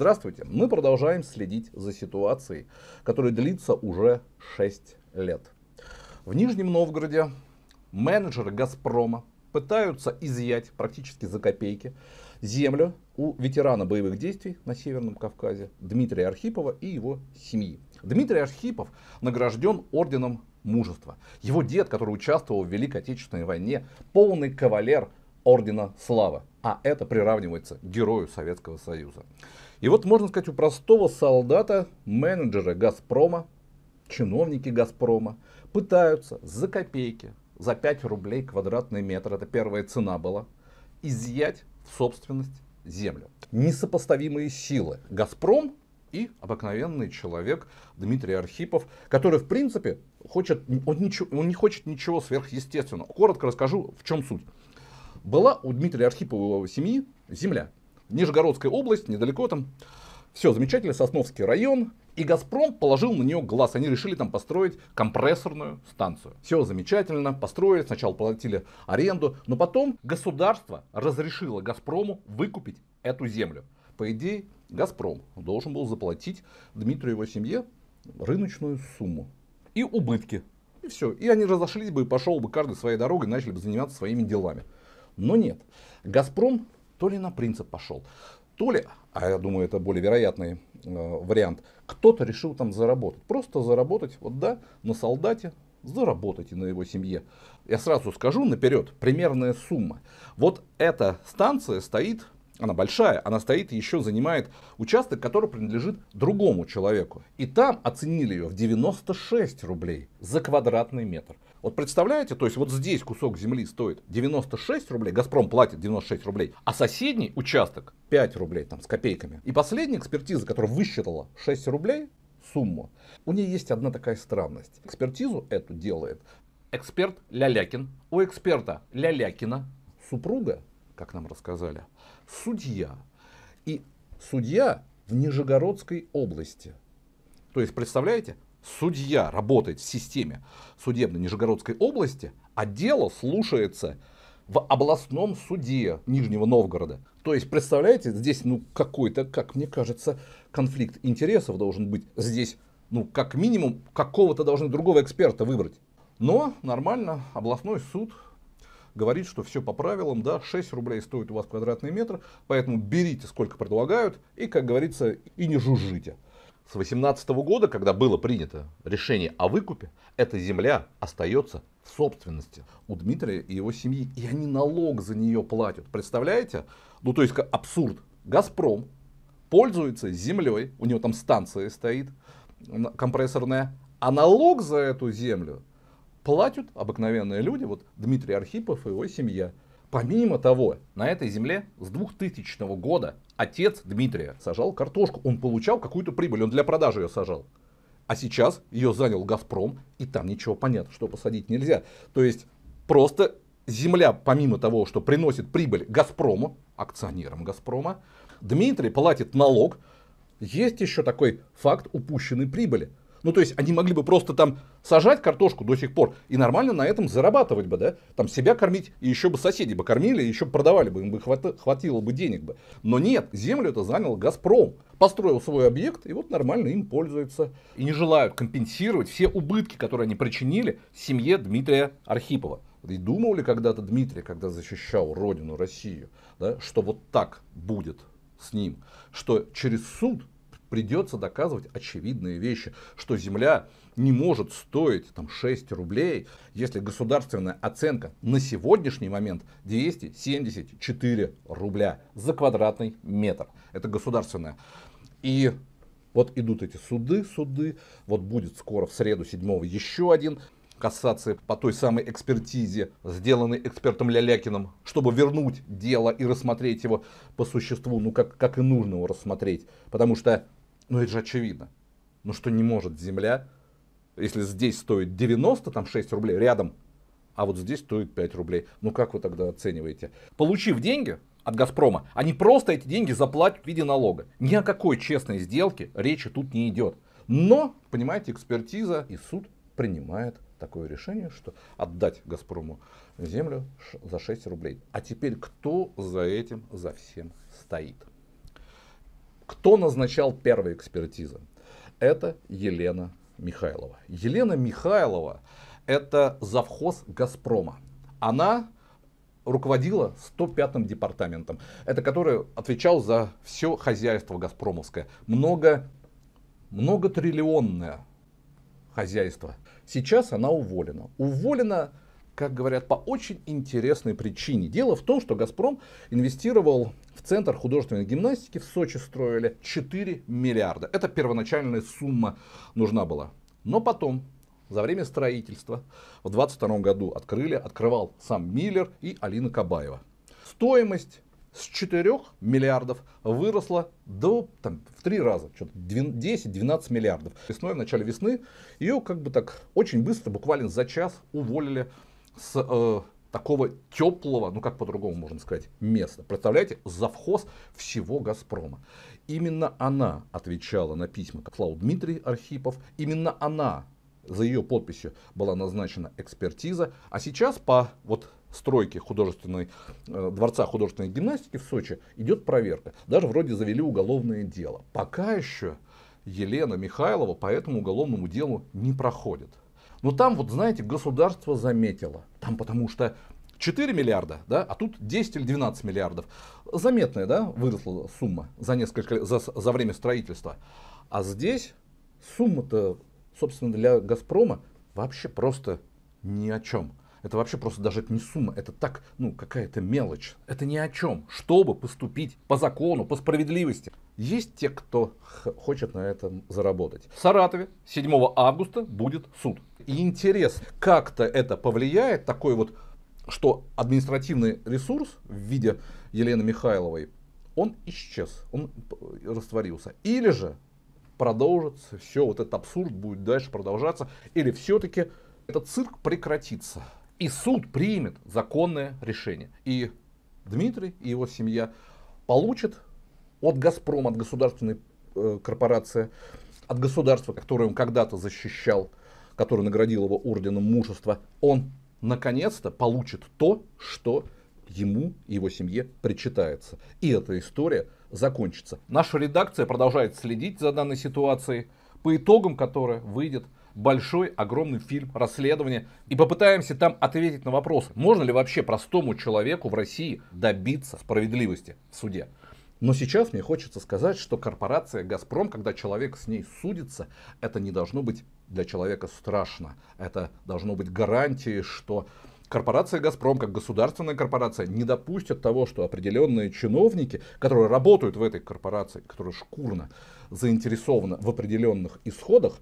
Здравствуйте! Мы продолжаем следить за ситуацией, которая длится уже 6 лет. В Нижнем Новгороде менеджеры «Газпрома» пытаются изъять практически за копейки землю у ветерана боевых действий на Северном Кавказе Дмитрия Архипова и его семьи. Дмитрий Архипов награжден орденом мужества. Его дед, который участвовал в Великой Отечественной войне, полный кавалер ордена славы. А это приравнивается к герою Советского Союза. И вот, можно сказать, у простого солдата, менеджера «Газпрома», чиновники «Газпрома» пытаются за копейки, за 5 рублей квадратный метр, это первая цена была, изъять в собственность землю. Несопоставимые силы. «Газпром» и обыкновенный человек Дмитрий Архипов, который, в принципе, хочет, он, ничего, он не хочет ничего сверхъестественного. Коротко расскажу, в чем суть была у Дмитрия Архипова семьи земля. Нижегородская область, недалеко там. Все замечательно, Сосновский район. И Газпром положил на нее глаз. Они решили там построить компрессорную станцию. Все замечательно, построили, сначала платили аренду, но потом государство разрешило Газпрому выкупить эту землю. По идее, Газпром должен был заплатить Дмитрию и его семье рыночную сумму и убытки. И все. И они разошлись бы и пошел бы каждый своей дорогой, начали бы заниматься своими делами. Но нет. Газпром то ли на принцип пошел, то ли, а я думаю, это более вероятный э, вариант, кто-то решил там заработать. Просто заработать, вот да, на солдате, заработать и на его семье. Я сразу скажу наперед, примерная сумма. Вот эта станция стоит, она большая, она стоит и еще занимает участок, который принадлежит другому человеку. И там оценили ее в 96 рублей за квадратный метр. Вот представляете, то есть вот здесь кусок земли стоит 96 рублей, Газпром платит 96 рублей, а соседний участок 5 рублей там с копейками. И последняя экспертиза, которая высчитала 6 рублей сумму, у нее есть одна такая странность. Экспертизу эту делает эксперт Лялякин. У эксперта Лялякина супруга, как нам рассказали, судья. И судья в Нижегородской области. То есть, представляете, судья работает в системе судебной Нижегородской области, а дело слушается в областном суде Нижнего Новгорода. То есть, представляете, здесь ну какой-то, как мне кажется, конфликт интересов должен быть. Здесь, ну, как минимум, какого-то должны другого эксперта выбрать. Но нормально, областной суд говорит, что все по правилам, да, 6 рублей стоит у вас квадратный метр, поэтому берите сколько предлагают и, как говорится, и не жужжите. С 18 года, когда было принято решение о выкупе, эта земля остается в собственности у Дмитрия и его семьи. И они налог за нее платят. Представляете? Ну, то есть абсурд. Газпром пользуется землей, у него там станция стоит компрессорная, а налог за эту землю платят обыкновенные люди, вот Дмитрий Архипов и его семья. Помимо того, на этой земле с 2000 года отец Дмитрия сажал картошку. Он получал какую-то прибыль, он для продажи ее сажал. А сейчас ее занял Газпром, и там ничего понятно, что посадить нельзя. То есть просто земля, помимо того, что приносит прибыль Газпрому, акционерам Газпрома, Дмитрий платит налог. Есть еще такой факт упущенной прибыли. Ну, то есть, они могли бы просто там сажать картошку до сих пор и нормально на этом зарабатывать бы, да? Там себя кормить, и еще бы соседи бы кормили, еще бы продавали бы, им бы хватило бы денег бы. Но нет, землю это занял Газпром. Построил свой объект, и вот нормально им пользуется. И не желают компенсировать все убытки, которые они причинили семье Дмитрия Архипова. И думал ли когда-то Дмитрий, когда защищал родину, Россию, да, что вот так будет с ним, что через суд придется доказывать очевидные вещи, что земля не может стоить там, 6 рублей, если государственная оценка на сегодняшний момент 274 рубля за квадратный метр. Это государственная. И вот идут эти суды, суды. Вот будет скоро в среду 7 еще один кассации по той самой экспертизе, сделанной экспертом Лялякиным, чтобы вернуть дело и рассмотреть его по существу, ну как, как и нужно его рассмотреть. Потому что ну это же очевидно. Ну что не может земля, если здесь стоит 90, там 6 рублей, рядом, а вот здесь стоит 5 рублей. Ну как вы тогда оцениваете? Получив деньги от Газпрома, они просто эти деньги заплатят в виде налога. Ни о какой честной сделке речи тут не идет. Но, понимаете, экспертиза и суд принимает такое решение, что отдать Газпрому землю за 6 рублей. А теперь кто за этим, за всем стоит? Кто назначал первые экспертизы? Это Елена Михайлова. Елена Михайлова это завхоз Газпрома. Она руководила 105-м департаментом. Это который отвечал за все хозяйство Газпромовское. Много, многотриллионное хозяйство. Сейчас она уволена. Уволена как говорят, по очень интересной причине. Дело в том, что «Газпром» инвестировал в Центр художественной гимнастики в Сочи строили 4 миллиарда. Это первоначальная сумма нужна была. Но потом, за время строительства, в 22 году открыли, открывал сам Миллер и Алина Кабаева. Стоимость с 4 миллиардов выросла до там, в 3 раза, что-то 10-12 миллиардов. Весной, в начале весны, ее как бы так очень быстро, буквально за час уволили с э, такого теплого, ну как по-другому можно сказать, места. Представляете, завхоз всего «Газпрома». Именно она отвечала на письма Каплау Дмитрий Архипов, именно она за ее подписью была назначена экспертиза, а сейчас по вот стройке художественной, э, дворца художественной гимнастики в Сочи идет проверка. Даже вроде завели уголовное дело. Пока еще Елена Михайлова по этому уголовному делу не проходит. Но ну, там, вот знаете, государство заметило. Там потому что 4 миллиарда, да, а тут 10 или 12 миллиардов. Заметная, да, выросла сумма за несколько, за, за время строительства. А здесь сумма-то, собственно, для Газпрома вообще просто ни о чем. Это вообще просто даже это не сумма, это так, ну, какая-то мелочь. Это ни о чем, чтобы поступить по закону, по справедливости. Есть те, кто хочет на этом заработать. В Саратове 7 августа будет суд и интерес, как-то это повлияет, такой вот, что административный ресурс в виде Елены Михайловой, он исчез, он растворился. Или же продолжится, все, вот этот абсурд будет дальше продолжаться, или все-таки этот цирк прекратится. И суд примет законное решение. И Дмитрий и его семья получат от «Газпрома», от государственной э, корпорации, от государства, которое он когда-то защищал, который наградил его орденом мужества, он наконец-то получит то, что ему и его семье причитается. И эта история закончится. Наша редакция продолжает следить за данной ситуацией, по итогам которой выйдет большой, огромный фильм расследования. И попытаемся там ответить на вопрос, можно ли вообще простому человеку в России добиться справедливости в суде. Но сейчас мне хочется сказать, что корпорация «Газпром», когда человек с ней судится, это не должно быть для человека страшно. Это должно быть гарантией, что корпорация «Газпром», как государственная корпорация, не допустит того, что определенные чиновники, которые работают в этой корпорации, которые шкурно заинтересованы в определенных исходах,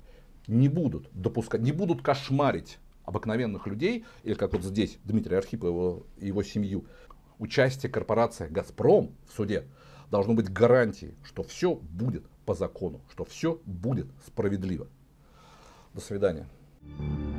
не будут допускать, не будут кошмарить обыкновенных людей, или как вот здесь Дмитрий Архипов и его, его семью, участие корпорации «Газпром» в суде должно быть гарантией, что все будет по закону, что все будет справедливо. До свидания.